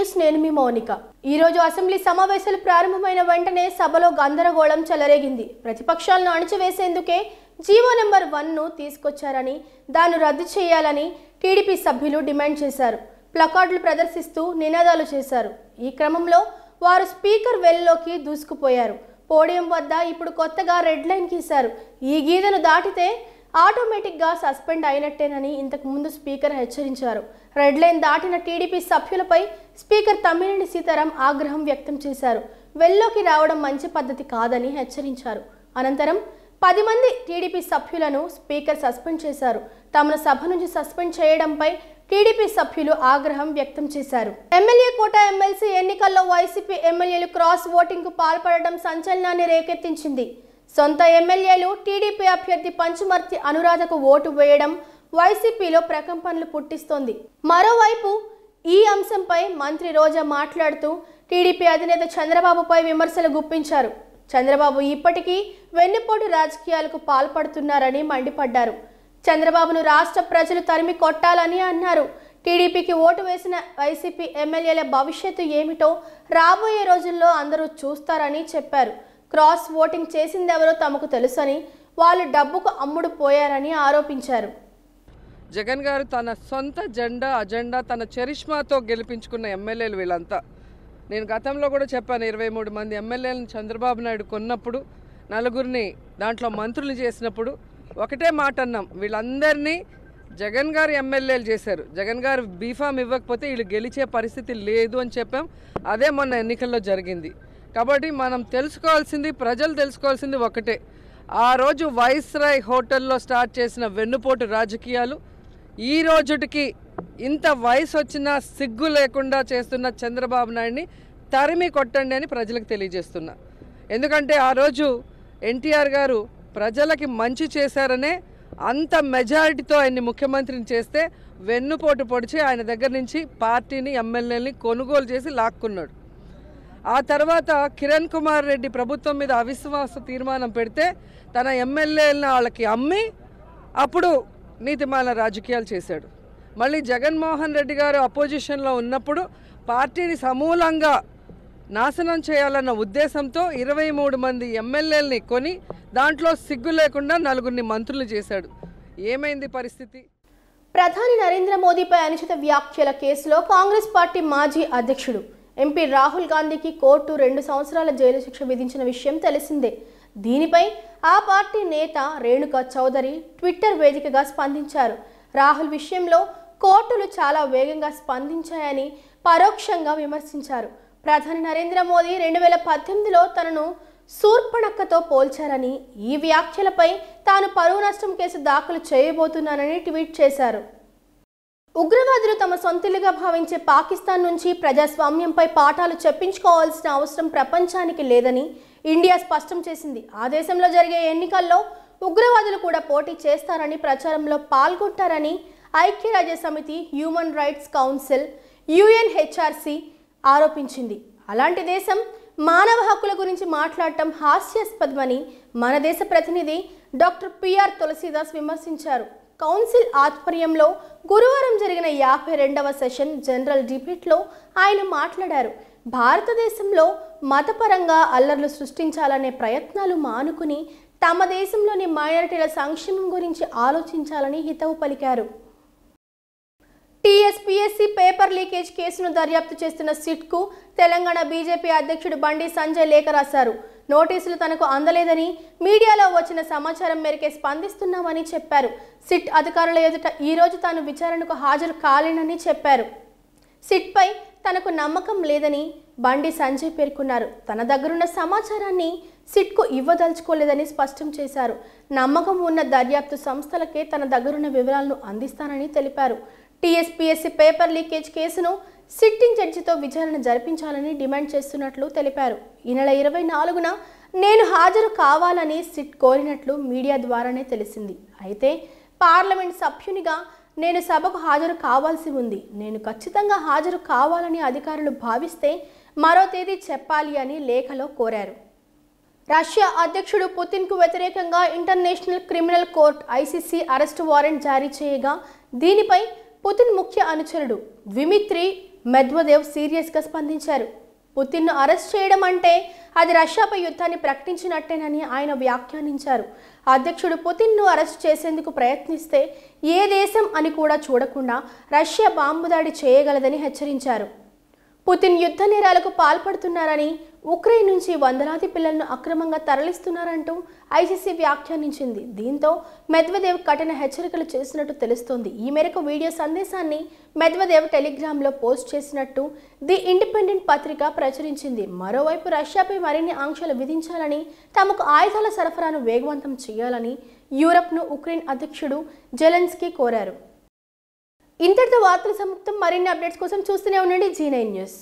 news నేను మీ మౌనిక ఈ రోజు అసెంబ్లీ సమావేశాలు ప్రారంభమైన వెంటనే సభలో గందరగోళం చెలరేగింది ప్రతిపక్షాలను అణచివేసేందుకే జీవో నెంబర్ వన్ను తీసుకొచ్చారని దాన్ని రద్దు చేయాలని టీడీపీ సభ్యులు డిమాండ్ చేశారు ప్లకార్డులు ప్రదర్శిస్తూ నినాదాలు చేశారు ఈ క్రమంలో వారు స్పీకర్ వెల్లోకి దూసుకుపోయారు పోడియం వద్ద ఇప్పుడు కొత్తగా రెడ్ లైన్ గీశారు ఈ గీతను దాటితే ఆటోమేటిక్గా సస్పెండ్ అయినట్టేనని ఇంతకు ముందు స్పీకర్ హెచ్చరించారు రెడ్ లైన్ దాటిన టీడీపీ సభ్యులపై స్పీకర్ తమ్మినేని సీతారాం ఆగ్రహం వ్యక్తం చేశారు వెల్లోకి రావడం మంచి పద్ధతి కాదని హెచ్చరించారు అనంతరం పది మంది టీడీపీ సభ్యులను స్పీకర్ సస్పెండ్ చేశారు తమను సభ నుంచి సస్పెండ్ చేయడంపై టీడీపీ సభ్యులు ఆగ్రహం వ్యక్తం చేశారు ఎమ్మెల్యే కోట ఎమ్మెల్సీ ఎన్నికల్లో వైసీపీ ఎమ్మెల్యేలు క్రాస్ ఓటింగ్కు పాల్పడడం సంచలనాన్ని రేకెత్తించింది సొంత ఎమ్మెల్యేలు టీడీపీ అభ్యర్థి పంచుమర్తి అనురాధకు ఓటు వేయడం వైసీపీలో ప్రకంపనలు పుట్టిస్తోంది మరోవైపు ఈ అంశంపై మంత్రి రోజా మాట్లాడుతూ టీడీపీ అధినేత చంద్రబాబుపై విమర్శలు గుప్పించారు చంద్రబాబు ఇప్పటికీ వెన్నుపోటు రాజకీయాలకు పాల్పడుతున్నారని మండిపడ్డారు చంద్రబాబును రాష్ట్ర ప్రజలు తరిమి కొట్టాలని అన్నారు టీడీపీకి ఓటు వేసిన వైసీపీ ఎమ్మెల్యేల భవిష్యత్తు ఏమిటో రాబోయే రోజుల్లో అందరూ చూస్తారని చెప్పారు క్రాస్ ఓటింగ్ చేసిందెవరో తమకు తెలుసని వాళ్ళు డబ్బుకు అమ్ముడు పోయారని ఆరోపించారు జగన్ గారు తన సొంత జెండా అజెండా తన చరిష్మాతో గెలిపించుకున్న ఎమ్మెల్యేలు వీళ్ళంతా నేను గతంలో కూడా చెప్పాను ఇరవై మూడు మంది ఎమ్మెల్యేలను చంద్రబాబు నాయుడు కొన్నప్పుడు నలుగురిని దాంట్లో మంత్రులు చేసినప్పుడు ఒకటే మాట అన్నాం వీళ్ళందరినీ జగన్ గారు ఎమ్మెల్యేలు చేశారు జగన్ గారు బీఫామ్ ఇవ్వకపోతే వీళ్ళు గెలిచే పరిస్థితి లేదు అని చెప్పాం అదే మొన్న ఎన్నికల్లో జరిగింది కాబట్టి మనం తెలుసుకోవాల్సింది ప్రజలు తెలుసుకోవాల్సింది ఒకటే ఆ రోజు వైస్రాయ్ హోటల్లో స్టార్ట్ చేసిన వెన్నుపోటు రాజకీయాలు ఈ రోజుటికి ఇంత వయసు వచ్చినా సిగ్గు లేకుండా చేస్తున్న చంద్రబాబు నాయుడిని తరిమి కొట్టండి అని ప్రజలకు తెలియజేస్తున్నా ఎందుకంటే ఆ రోజు ఎన్టీఆర్ గారు ప్రజలకి మంచి చేశారనే అంత మెజారిటీతో ఆయన్ని ముఖ్యమంత్రిని చేస్తే వెన్నుపోటు పొడిచి ఆయన దగ్గర నుంచి పార్టీని ఎమ్మెల్యేని కొనుగోలు చేసి లాక్కున్నాడు ఆ తర్వాత కిరణ్ కుమార్ రెడ్డి ప్రభుత్వం మీద అవిశ్వాస తీర్మానం పెడితే తన ఎమ్మెల్యేలను వాళ్ళకి అమ్మి అప్పుడు నీతిమాల రాజకీయాలు చేశాడు మళ్ళీ జగన్మోహన్ రెడ్డి గారు అపోజిషన్లో ఉన్నప్పుడు పార్టీని సమూలంగా నాశనం చేయాలన్న ఉద్దేశంతో ఇరవై మూడు మంది ఎమ్మెల్యేలని కొని దాంట్లో సిగ్గు లేకుండా నలుగురిని మంత్రులు చేశాడు ఏమైంది పరిస్థితి ప్రధాని నరేంద్ర మోదీపై అనుచిత వ్యాఖ్యల కేసులో కాంగ్రెస్ పార్టీ మాజీ అధ్యక్షుడు ఎంపీ రాహుల్ గాంధీకి కోర్టు రెండు సంవత్సరాల జైలు శిక్ష విధించిన విషయం తెలిసిందే దీనిపై ఆ పార్టీ నేత రేణుకా చౌదరి ట్విట్టర్ వేదికగా స్పందించారు రాహుల్ విషయంలో కోర్టులు చాలా వేగంగా స్పందించాయని పరోక్షంగా విమర్శించారు ప్రధాని నరేంద్ర మోదీ రెండు వేల పద్దెనిమిదిలో తనను శూర్పణక్కతో పోల్చారని ఈ వ్యాఖ్యలపై తాను పరువు నష్టం కేసు దాఖలు చేయబోతున్నానని ట్వీట్ చేశారు ఉగ్రవాదులు తమ సొంతలుగా భావించే పాకిస్తాన్ నుంచి ప్రజాస్వామ్యంపై పాఠాలు చెప్పించుకోవాల్సిన అవసరం ప్రపంచానికి లేదని ఇండియా స్పష్టం చేసింది ఆ దేశంలో జరిగే ఎన్నికల్లో ఉగ్రవాదులు కూడా పోటీ చేస్తారని ప్రచారంలో పాల్గొంటారని ఐక్యరాజ్య సమితి హ్యూమన్ రైట్స్ కౌన్సిల్ యుఎన్హెచ్ఆర్సి ఆరోపించింది అలాంటి దేశం మానవ హక్కుల గురించి మాట్లాడటం హాస్యాస్పదమని మన దేశ ప్రతినిధి డాక్టర్ పిఆర్ తులసీదాస్ విమర్శించారు కౌన్సిల్ ఆధ్వర్యంలో గురువారం జరిగిన యాభై రెండవ సెషన్ జనరల్ డిబేట్లో ఆయన మాట్లాడారు భారతదేశంలో మతపరంగా అల్లర్లు సృష్టించాలనే ప్రయత్నాలు మానుకుని తమ దేశంలోని మైనారిటీల సంక్షేమం గురించి ఆలోచించాలని హితవు పలికారు టీఎస్పీఎస్సీ పేపర్ లీకేజ్ కేసును దర్యాప్తు చేస్తున్న సిట్కు తెలంగాణ బీజేపీ అధ్యక్షుడు బండి సంజయ్ లేఖ రాశారు నోటీసులు తనకు అందలేదని మీడియాలో వచ్చిన సమాచారం మేరకే స్పందిస్తున్నామని చెప్పారు సిట్ అధికారుల ఎదుట ఈరోజు తాను విచారణకు హాజరు కాలేనని చెప్పారు సిట్పై తనకు నమ్మకం లేదని బండి సంజయ్ పేర్కొన్నారు తన దగ్గరున్న సమాచారాన్ని సిట్కు ఇవ్వదలుచుకోలేదని స్పష్టం చేశారు నమ్మకం ఉన్న దర్యాప్తు సంస్థలకే తన దగ్గరున్న వివరాలను అందిస్తానని తెలిపారు టీఎస్పీఎస్సీ పేపర్ లీకేజ్ కేసును సిట్టింగ్ జడ్జితో విచారణ జరిపించాలని డిమాండ్ చేస్తున్నట్లు తెలిపారు ఈ నెల ఇరవై నాలుగున నేను హాజరు కావాలని సిట్ కోరినట్లు మీడియా ద్వారానే తెలిసింది అయితే పార్లమెంట్ సభ్యునిగా నేను సభకు హాజరు కావాల్సి ఉంది నేను ఖచ్చితంగా హాజరు కావాలని అధికారులు భావిస్తే మరో తేదీ చెప్పాలి అని లేఖలో కోరారు రష్యా అధ్యక్షుడు పుతిన్కు వ్యతిరేకంగా international criminal court ICC arrest warrant జారీ చేయగా దీనిపై పుతిన్ ముఖ్య అనుచరుడు ద్విమిత్రి మెద్వదేవ్ సీరియస్గా స్పందించారు పుతిన్ను అరెస్ట్ చేయడం అంటే అది రష్యాపై యుద్ధాన్ని ప్రకటించినట్టేనని ఆయన వ్యాఖ్యానించారు అధ్యక్షుడు పుతిన్ను అరెస్ట్ చేసేందుకు ప్రయత్నిస్తే ఏ దేశం అని కూడా చూడకుండా రష్యా బాంబు దాడి చేయగలదని హెచ్చరించారు పుతిన్ యుద్ధ నేరాలకు పాల్పడుతున్నారని ఉక్రెయిన్ నుంచి వందలాది పిల్లలను అక్రమంగా తరలిస్తున్నారంటూ ఐసీసీ వ్యాఖ్యానించింది దీంతో మెద్వదేవ్ కఠిన హెచ్చరికలు చేసినట్టు తెలుస్తోంది ఈ మేరకు వీడియో సందేశాన్ని మెద్వదేవ్ టెలిగ్రామ్లో పోస్ట్ చేసినట్టు ది ఇండిపెండెంట్ పత్రిక ప్రచురించింది మరోవైపు రష్యాపై మరిన్ని ఆంక్షలు విధించాలని తమకు ఆయుధాల సరఫరాను వేగవంతం చేయాలని యూరప్ను ఉక్రెయిన్ అధ్యక్షుడు జెలెన్స్కీ కోరారు ఇంతటితో వార్తలు సమాప్తం మరిన్ని అప్డేట్స్ కోసం చూస్తూనే ఉండండి జీ నైన్ న్యూస్